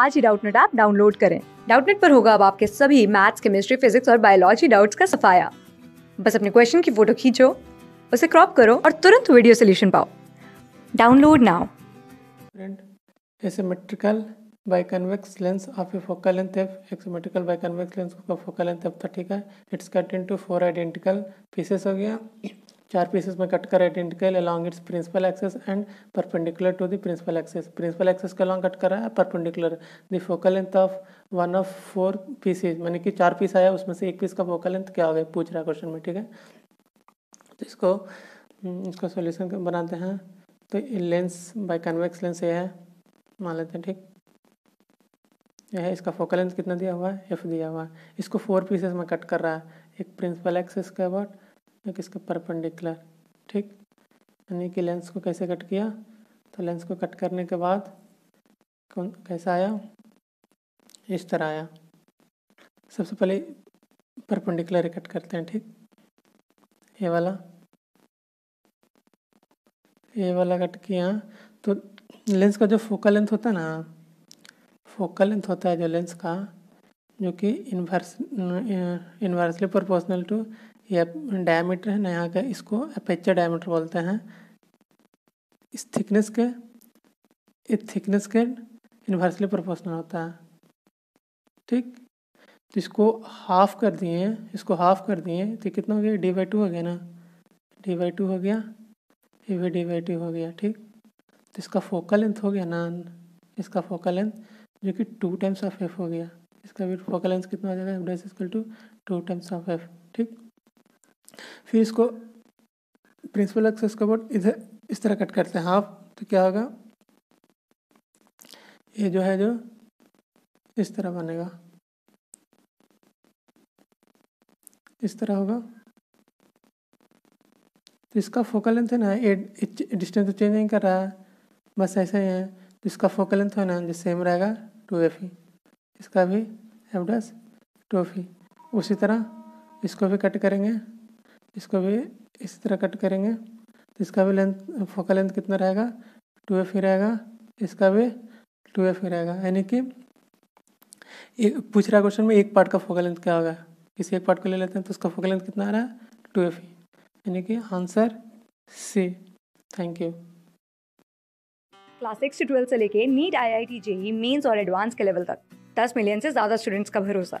आज ही Doubtnut app download करें डाउटनेट पर होगा अब आपके सभी मैथ्स केमिस्ट्री फिजिक्स और बायोलॉजी डाउट्स का सफाया बस अपने क्वेश्चन की फोटो खींचो उसे क्रॉप करो और तुरंत वीडियो सोल्यूशन पाओ download now a symmetrical biconvex lens of a focal length f a symmetrical biconvex lens का फोकल लेंथ एफ था ठीक है it's cut into four identical pieces हो गया चार पीसेस में कट कर identical along its principal axis and perpendicular to the principal axis principal axis के अलॉन्ग कट कर रहा है perpendicular the focal length of one of four pieces मैंने कि चार पीस आया उसमें से एक पीस का फोकल लेंथ क्या हो गया पूछ रहा है क्वेश्चन में ठीक है तो इसको हम्म, इसका सोल्यूशन बनाते हैं तो लेंस बाय कन्वेक्स लेंस ये है मान लेते हैं ठीक यह है इसका फोकल लेंथ कितना दिया हुआ है एफ दिया हुआ है इसको फोर पीसेस में कट कर रहा है एक प्रिंसिपल एक्सेस के अबाउट या किसके परपेंडिकुलर ठीक यानी कि लेंस को कैसे कट किया तो लेंस को कट करने के बाद कौन कैसा आया इस तरह आया सबसे पहले परपेंडिकुलर कट करते हैं ठीक ये वाला ये वाला कट किया तो लेंस का जो फोकल लेंथ होता है ना फोकल लेंथ होता है जो लेंस का जो कि इन्वर्स इन्वर्सली प्रोपोर्शनल टू ये डायमीटर है ना यहाँ का इसको अपेचर डायमीटर बोलते हैं इस थिकनेस के इस थिकनेस के इन्वर्सली प्रोपोर्शनल होता है ठीक तो इसको हाफ कर दिए इसको हाफ कर दिए तो कितना हो गया डी बाई टू हो गया ना डी बाई टू हो गया ये भी डी बाई टू हो गया ठीक तो इसका फोकल लेंथ हो गया ना इसका फोकल लेंथ जो कि टू टाइम्स ऑफ एफ हो गया इसका भी फोकल लेंथ कितना हो जाएगा F dash equal to two times of F ठीक फिर इसको प्रिंसिपल एक्सेस का बोर्ड इधर इस तरह कट करते हैं हाफ तो क्या होगा ये जो है जो इस तरह बनेगा इस तरह होगा तो इसका फोकल लेंथ है ना ये डिस्टेंस तो चेंज नहीं कर रहा है बस ऐसा ही है तो इसका फोकल लेंथ है ना जो सेम रहेगा टू एफ ही इसका भी एफ डस टू एफ ही उसी तरह इसको भी कट करेंगे इसको भी इसी तरह कट करेंगे तो इसका भी लेंथ फोकल लेंथ कितना रहेगा टू एफ ही रहेगा इसका भी टू एफ ही रहेगा यानी कि एक पूछ रहा क्वेश्चन में एक पार्ट का फोकल लेंथ क्या होगा किसी एक पार्ट को ले लेते हैं तो उसका फोकल लेंथ कितना आ रहा है टू एफ यानी कि answer C thank you class six से ट्वेल्थ से लेके NEET I I T JEE Mains और एडवांस के लेवल तक दस मिलियन से ज़्यादा स्टूडेंट्स का भरोसा